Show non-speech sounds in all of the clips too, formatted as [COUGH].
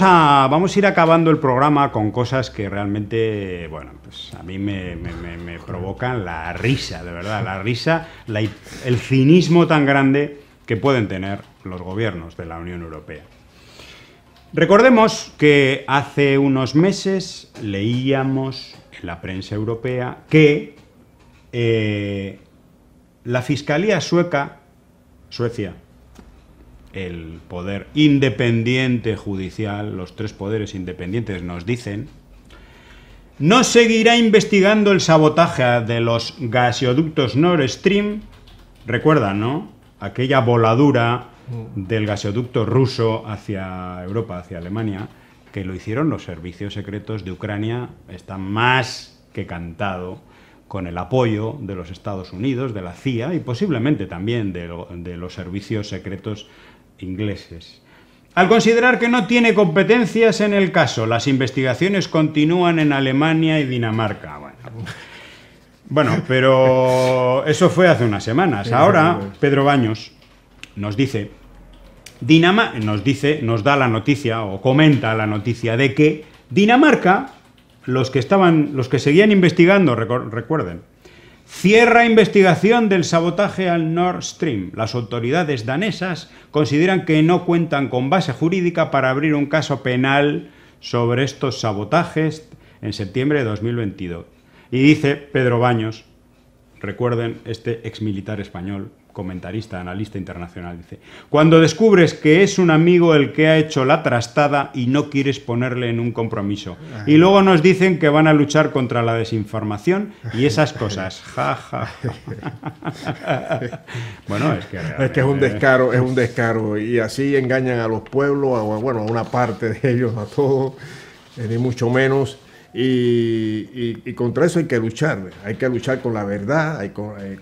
Vamos a, ir acabando el programa con cosas que realmente, bueno, pues a mí me, provocan la risa, de verdad, la risa, el cinismo tan grande que pueden tener los gobiernos de la Unión Europea. Recordemos que hace unos meses leíamos en la prensa europea que eh, la Fiscalía sueca, Suecia, el poder independiente judicial, los tres poderes independientes nos dicen, no seguirá investigando el sabotaje de los gasoductos Nord Stream. Recuerda, ¿no? Aquella voladura mm. del gasoducto ruso hacia Europa, hacia Alemania, que lo hicieron los servicios secretos de Ucrania, está más que cantado con el apoyo de los Estados Unidos, de la CIA y posiblemente también de los servicios secretos ingleses. Al considerar que no tiene competencias en el caso, las investigaciones continúan en Alemania y Dinamarca. Bueno, pero eso fue hace unas semanas. Ahora, Pedro Baños nos dice, nos dice, nos da la noticia o comenta la noticia de que Dinamarca, los que estaban, los que seguían investigando, recuerden, Cierra investigación del sabotaje al Nord Stream. Las autoridades danesas consideran que no cuentan con base jurídica para abrir un caso penal sobre estos sabotajes en septiembre de 2022. Y dice Pedro Baños, recuerden este exmilitar español, comentarista, analista internacional, dice, cuando descubres que es un amigo el que ha hecho la trastada y no quieres ponerle en un compromiso. Y luego nos dicen que van a luchar contra la desinformación y esas [LAUGHS] cosas. Ja, [LAUGHS] bueno, es que... Es un descaro, es un descaro. Y así engañan a los pueblos, bueno, a una parte de ellos, a todos, eh, ni mucho menos. Y, contra eso hay que luchar, hay que luchar con la verdad, con, eh,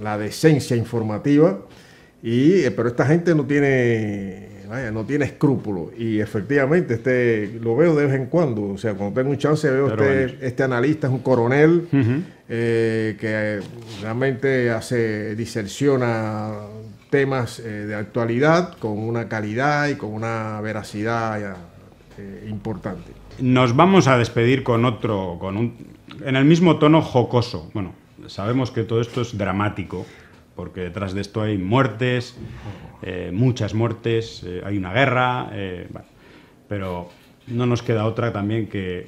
la, decencia informativa, y, eh, pero esta gente no tiene, no tiene escrúpulos, y efectivamente este, lo veo de vez en cuando, o sea, cuando tengo un chance veo este, este, analista, es un coronel, eh, que realmente hace, diserciona temas de actualidad con una calidad y con una veracidad importante. Nos vamos a despedir con otro, con un, en el mismo tono jocoso. Bueno, sabemos que todo esto es dramático, porque detrás de esto hay muertes, eh, muchas muertes, eh, hay una guerra, eh, pero no nos queda otra también que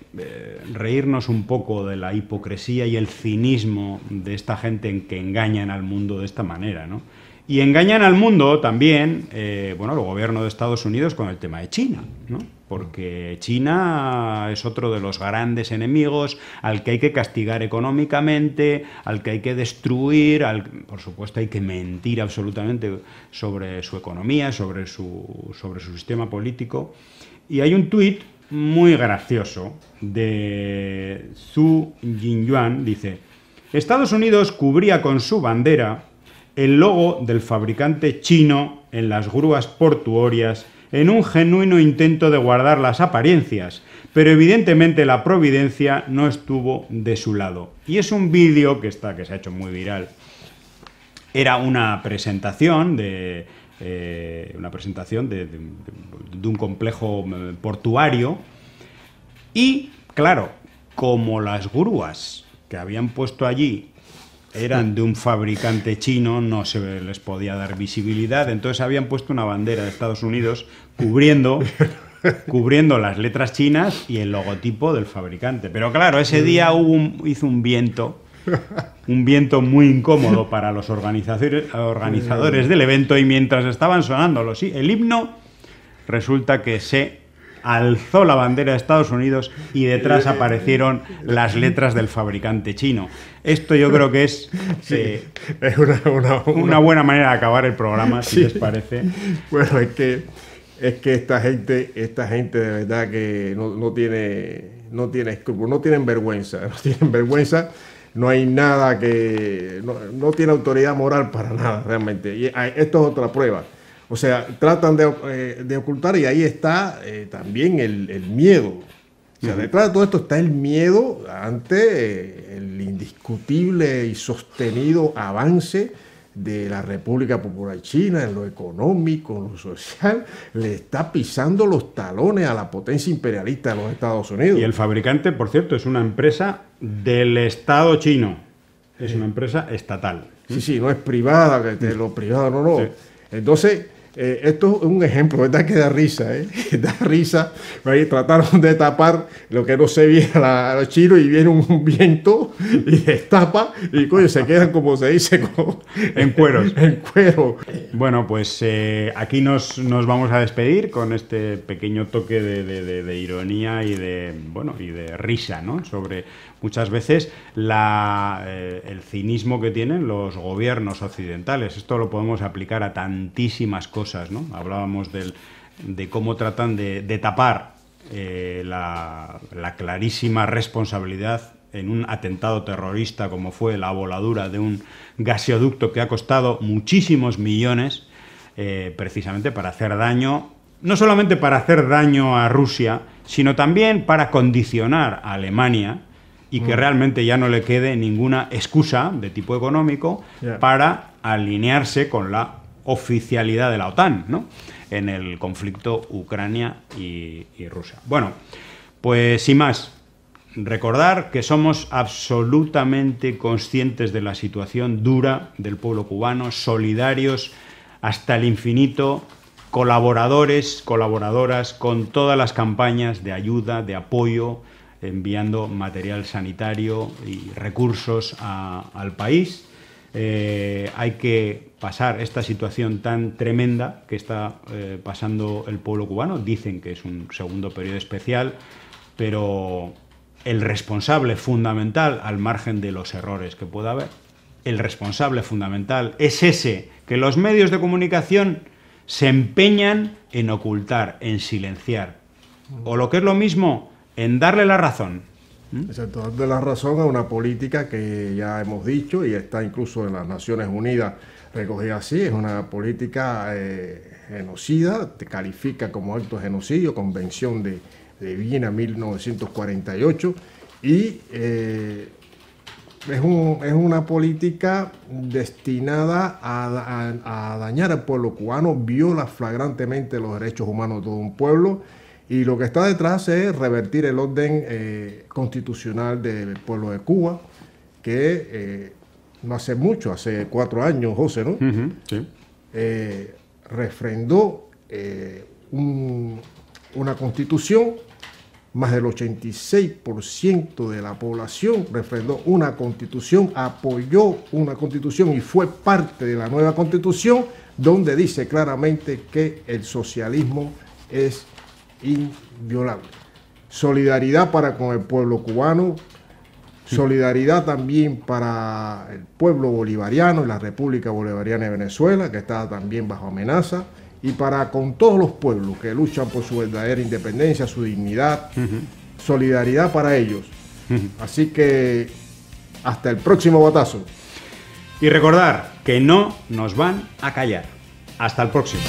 reírnos un poco de la hipocresía y el cinismo de esta gente en que engañan al mundo de esta manera, ¿no? Y engañan al mundo también, eh, bueno, el gobierno de Estados Unidos con el tema de China, ¿no? Porque China es otro de los grandes enemigos al que hay que castigar económicamente, al que hay que destruir, al, por supuesto hay que mentir absolutamente sobre su economía, sobre su, sobre su sistema político. Y hay un tuit muy gracioso de Zhu Yuan dice, Estados Unidos cubría con su bandera el logo del fabricante chino en las grúas portuarias, en un genuino intento de guardar las apariencias, pero evidentemente la providencia no estuvo de su lado. Y es un vídeo que está, que se ha hecho muy viral. Era una presentación de, eh, una presentación de, un complejo mm, portuario. Y, claro, como las grúas que habían puesto allí eran de un fabricante chino, no se les podía dar visibilidad, entonces habían puesto una bandera de Estados Unidos cubriendo [LAUGHS] cubriendo las letras chinas y el logotipo del fabricante. Pero claro, ese mm. día hizo un viento, un viento muy incómodo para los organizadores, mm. del evento y mientras estaban sonando el himno, resulta que se alzó la bandera de Estados Unidos y detrás aparecieron las letras del fabricante chino. Esto yo creo que es, eh, una, buena manera de acabar el programa, si les parece. Bueno, es que, es que esta gente, esta gente de verdad que no, tiene no tiene escrúpulos, no tienen vergüenza, [LAUGHS] no tienen vergüenza no hay nada que. No, no, tiene autoridad moral para nada realmente. Y ah, esto es otra prueba. O sea, tratan eh, de, ocultar y ahí está eh, también el, miedo. O sea, detrás de todo esto está el miedo ante eh, el indiscutible y sostenido avance de la República Popular China en lo económico, en lo social, le está pisando los talones a la potencia imperialista de los Estados Unidos. Y el fabricante, por cierto, es una empresa del Estado chino. Es una empresa estatal. Sí, sí, no es privada, que mm. lo privado no, no. Entonces, eh, esto es un ejemplo, ¿verdad? Que da risa, ¿eh? [LAUGHS] Da risa. Ahí trataron de tapar lo que no se viera a, los chinos y viene un [LAUGHS] viento y destapa y coño, se quedan como se dice, [LAUGHS] en cueros. en cuero. Bueno, pues eh, aquí nos, nos, vamos a despedir con este pequeño toque de, de ironía y de, bueno, y de risa, ¿no? Sobre muchas veces eh, el cinismo que tienen los gobiernos occidentales. Esto lo podemos aplicar a tantísimas cosas, ¿no? Hablábamos de cómo tratan de, tapar eh, la, clarísima responsabilidad en un atentado terrorista como fue la voladura de un gaseoducto que ha costado muchísimos millones, eh, precisamente para hacer daño, no solamente para hacer daño a Rusia, sino también para condicionar a Alemania y que mm. realmente ya no le quede ninguna excusa de tipo económico para alinearse con la oficialidad de la OTAN, ¿no? En el conflicto Ucrania y, y Rusia. Bueno, pues sin más, recordar que somos absolutamente conscientes de la situación dura del pueblo cubano, solidarios hasta el infinito, colaboradores, colaboradoras con todas las campañas de ayuda, de apoyo, enviando material sanitario y recursos al país. Eh, hay que pasar esta situación tan tremenda que está eh, pasando el pueblo cubano. Dicen que es un segundo periodo especial, pero el responsable fundamental, al margen de los errores que pueda haber, el responsable fundamental es ese, que los medios de comunicación se empeñan en ocultar, en silenciar. O lo que es lo mismo, en darle la razón. ¿Mm? Exacto, darle la razón a una política que ya hemos dicho y está incluso en las Naciones Unidas recogida así, es una política eh, genocida, te califica como acto de genocidio, Convención de, de Viena 1948, y eh, es, un, es, una política destinada a, a dañar al pueblo cubano, viola flagrantemente los derechos humanos de todo un pueblo y lo que está detrás es revertir el orden eh, constitucional del pueblo de Cuba, que eh, no hace mucho, hace cuatro años, José, ¿no? sí. Eh, refrendó una constitución, más del 86% de la población refrendó una constitución, apoyó una constitución y fue parte de la nueva constitución, donde dice claramente que el socialismo es inviolable. Solidaridad para con el pueblo cubano, solidaridad también para el pueblo bolivariano y la República Bolivariana de Venezuela, que está también bajo amenaza, y para con todos los pueblos que luchan por su verdadera independencia, su dignidad, solidaridad para ellos. Así que hasta el próximo batazo. Y recordar que no nos van a callar. Hasta el próximo.